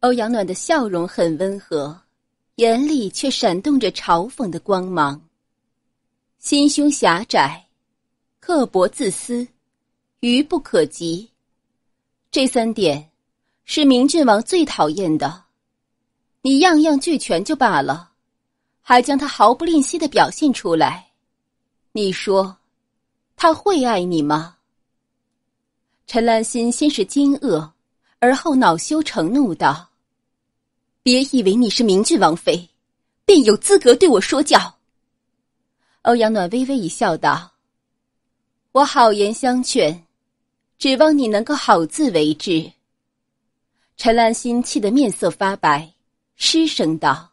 欧阳暖的笑容很温和，眼里却闪动着嘲讽的光芒。心胸狭窄、刻薄自私、愚不可及，这三点是明郡王最讨厌的。你样样俱全就罢了，还将他毫不吝惜的表现出来。你说，他会爱你吗？陈兰心先是惊愕，而后恼羞成怒道。别以为你是明郡王妃，便有资格对我说教。欧阳暖微微一笑，道：“我好言相劝，指望你能够好自为之。”陈兰心气得面色发白，失声道：“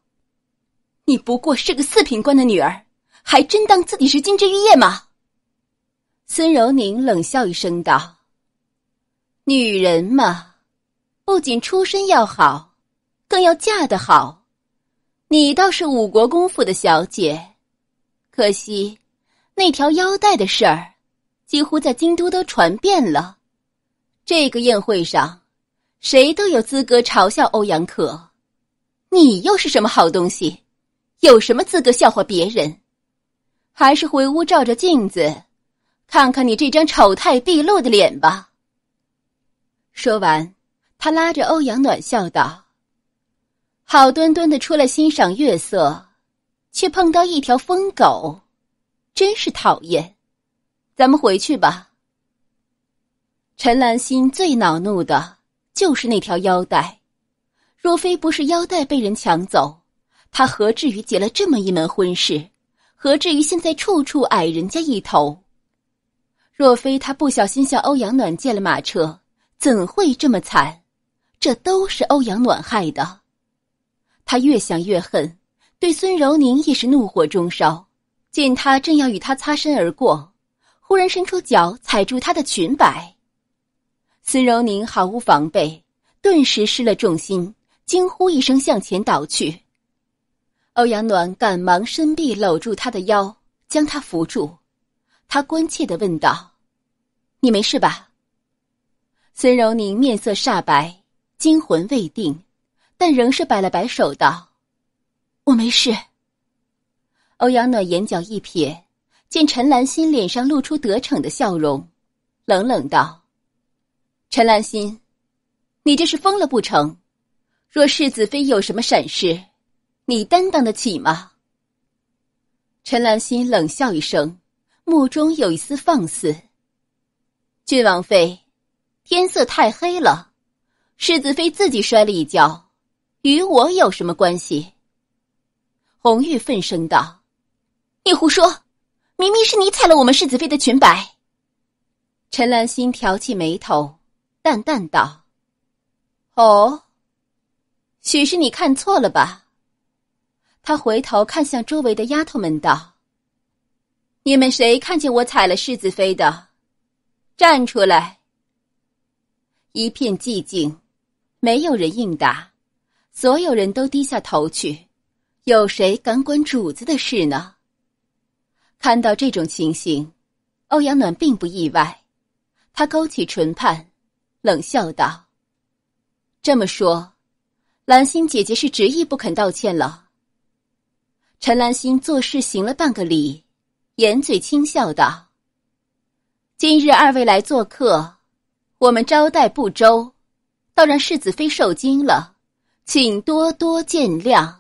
你不过是个四品官的女儿，还真当自己是金枝玉叶吗？”孙柔宁冷笑一声，道：“女人嘛，不仅出身要好。”更要嫁得好，你倒是五国公府的小姐，可惜那条腰带的事儿，几乎在京都都传遍了。这个宴会上，谁都有资格嘲笑欧阳可，你又是什么好东西？有什么资格笑话别人？还是回屋照照镜子，看看你这张丑态毕露的脸吧。说完，她拉着欧阳暖笑道。好端端的出来欣赏月色，却碰到一条疯狗，真是讨厌！咱们回去吧。陈兰心最恼怒的就是那条腰带，若非不是腰带被人抢走，他何至于结了这么一门婚事？何至于现在处处矮人家一头？若非他不小心向欧阳暖借了马车，怎会这么惨？这都是欧阳暖害的。他越想越恨，对孙柔宁一时怒火中烧。见他正要与他擦身而过，忽然伸出脚踩住他的裙摆。孙柔宁毫无防备，顿时失了重心，惊呼一声向前倒去。欧阳暖赶忙伸臂搂住他的腰，将他扶住。他关切的问道：“你没事吧？”孙柔宁面色煞白，惊魂未定。但仍是摆了摆手，道：“我没事。”欧阳暖眼角一瞥，见陈兰心脸上露出得逞的笑容，冷冷道：“陈兰心，你这是疯了不成？若世子妃有什么闪失，你担当得起吗？”陈兰心冷笑一声，目中有一丝放肆。“郡王妃，天色太黑了，世子妃自己摔了一跤。”与我有什么关系？红玉愤声道：“你胡说！明明是你踩了我们世子妃的裙摆。”陈兰心挑起眉头，淡淡道：“哦，许是你看错了吧？”他回头看向周围的丫头们，道：“你们谁看见我踩了世子妃的？站出来！”一片寂静，没有人应答。所有人都低下头去，有谁敢管主子的事呢？看到这种情形，欧阳暖并不意外，他勾起唇畔，冷笑道：“这么说，兰心姐姐是执意不肯道歉了。”陈兰心做事行了半个礼，掩嘴轻笑道：“今日二位来做客，我们招待不周，倒让世子妃受惊了。”请多多见谅。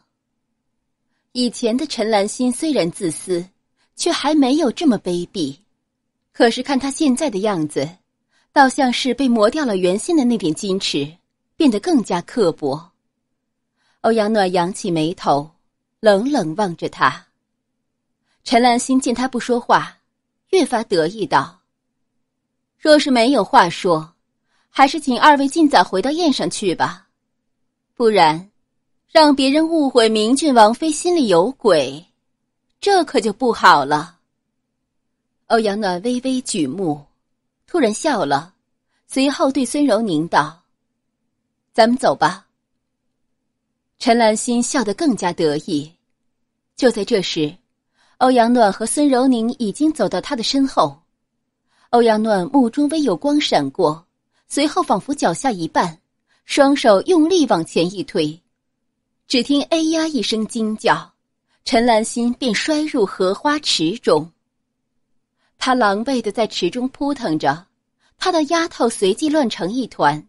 以前的陈兰心虽然自私，却还没有这么卑鄙。可是看他现在的样子，倒像是被磨掉了原先的那点矜持，变得更加刻薄。欧阳暖扬起眉头，冷冷望着他。陈兰心见他不说话，越发得意道：“若是没有话说，还是请二位尽早回到宴上去吧。”不然，让别人误会明郡王妃心里有鬼，这可就不好了。欧阳暖微微举目，突然笑了，随后对孙柔宁道：“咱们走吧。”陈兰心笑得更加得意。就在这时，欧阳暖和孙柔宁已经走到他的身后。欧阳暖目中微有光闪过，随后仿佛脚下一绊。双手用力往前一推，只听“哎呀”一声惊叫，陈兰心便摔入荷花池中。他狼狈的在池中扑腾着，他的丫头随即乱成一团，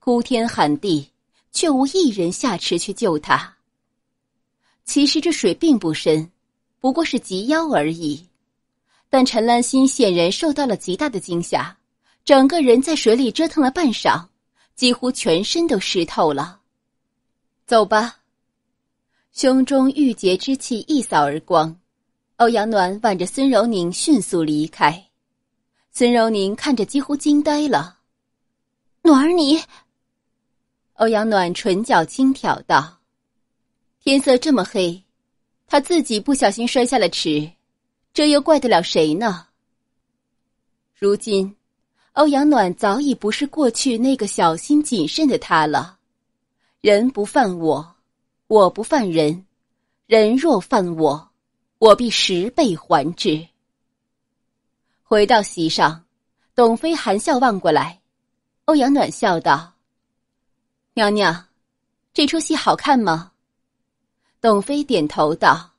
哭天喊地，却无一人下池去救他。其实这水并不深，不过是及腰而已，但陈兰心显然受到了极大的惊吓，整个人在水里折腾了半晌。几乎全身都湿透了，走吧。胸中郁结之气一扫而光，欧阳暖挽着孙柔宁迅速离开。孙柔宁看着几乎惊呆了，“暖儿，你。”欧阳暖唇角轻挑道：“天色这么黑，他自己不小心摔下了池，这又怪得了谁呢？如今。”欧阳暖早已不是过去那个小心谨慎的他了，人不犯我，我不犯人，人若犯我，我必十倍还之。回到席上，董妃含笑望过来，欧阳暖笑道：“娘娘，这出戏好看吗？”董妃点头道：“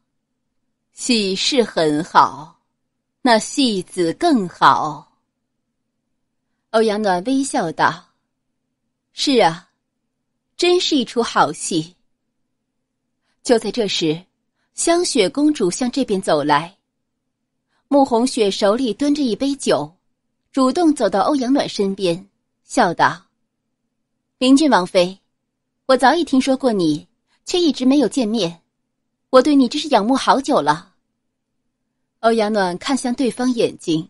戏是很好，那戏子更好。”欧阳暖微笑道：“是啊，真是一出好戏。”就在这时，香雪公主向这边走来，穆红雪手里端着一杯酒，主动走到欧阳暖身边，笑道：“明郡王妃，我早已听说过你，却一直没有见面，我对你真是仰慕好久了。”欧阳暖看向对方眼睛。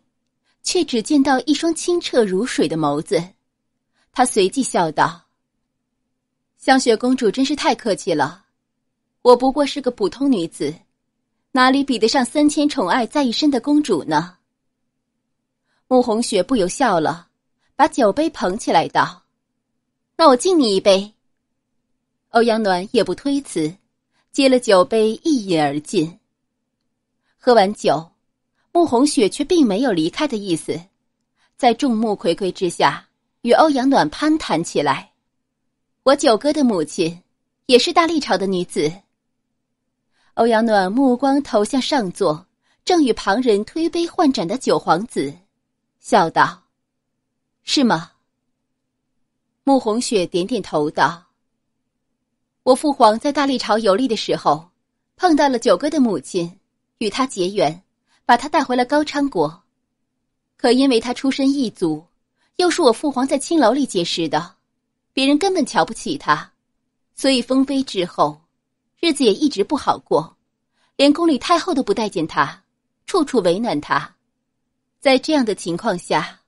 却只见到一双清澈如水的眸子，他随即笑道：“香雪公主真是太客气了，我不过是个普通女子，哪里比得上三千宠爱在一身的公主呢？”穆红雪不由笑了，把酒杯捧起来道：“那我敬你一杯。”欧阳暖也不推辞，接了酒杯一饮而尽。喝完酒。穆红雪却并没有离开的意思，在众目睽睽之下与欧阳暖攀谈起来。我九哥的母亲，也是大历朝的女子。欧阳暖目光投向上座，正与旁人推杯换盏的九皇子，笑道：“是吗？”穆红雪点点头道：“我父皇在大历朝游历的时候，碰到了九哥的母亲，与他结缘。”把他带回了高昌国，可因为他出身异族，又是我父皇在青楼里结识的，别人根本瞧不起他，所以封妃之后，日子也一直不好过，连宫里太后都不待见他，处处为难他。在这样的情况下，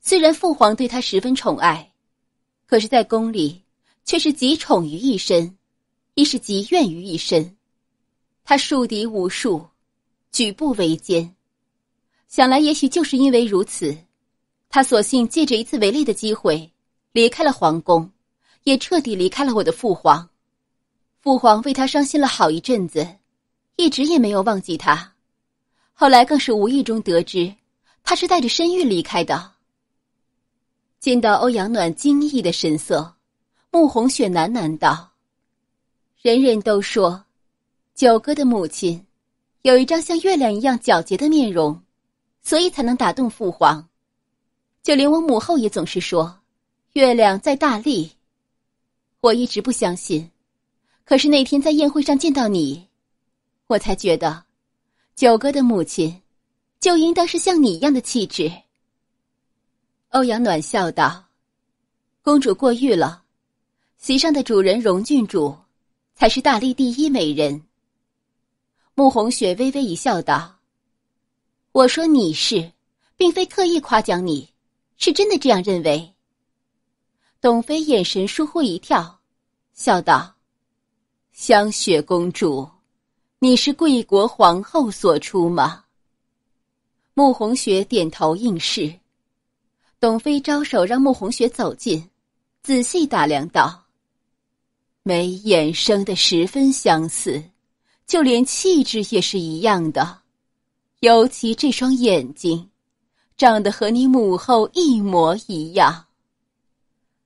虽然父皇对他十分宠爱，可是，在宫里却是极宠于一身，亦是极怨于一身，他树敌无数。举步维艰，想来也许就是因为如此，他索性借着一次违例的机会离开了皇宫，也彻底离开了我的父皇。父皇为他伤心了好一阵子，一直也没有忘记他。后来更是无意中得知，他是带着身孕离开的。见到欧阳暖惊异的神色，穆红雪喃喃道：“人人都说，九哥的母亲。”有一张像月亮一样皎洁的面容，所以才能打动父皇。就连我母后也总是说：“月亮在大力。”我一直不相信，可是那天在宴会上见到你，我才觉得，九哥的母亲，就应当是像你一样的气质。欧阳暖笑道：“公主过誉了，席上的主人荣郡主，才是大力第一美人。”穆红雪微微一笑，道：“我说你是，并非特意夸奖你，是真的这样认为。”董妃眼神倏忽一跳，笑道：“香雪公主，你是贵国皇后所出吗？”穆红雪点头应是。董妃招手让穆红雪走近，仔细打量道：“眉眼生的十分相似。”就连气质也是一样的，尤其这双眼睛，长得和你母后一模一样。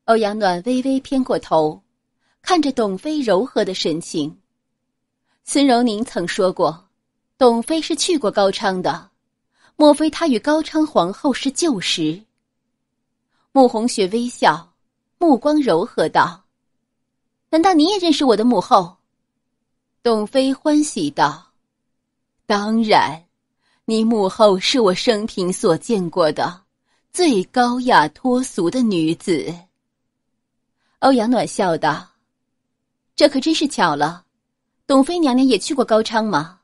欧阳暖微微偏过头，看着董妃柔和的神情。孙柔宁曾说过，董妃是去过高昌的，莫非她与高昌皇后是旧识？穆红雪微笑，目光柔和道：“难道你也认识我的母后？”董妃欢喜道：“当然，你母后是我生平所见过的最高雅脱俗的女子。”欧阳暖笑道：“这可真是巧了，董妃娘娘也去过高昌吗？”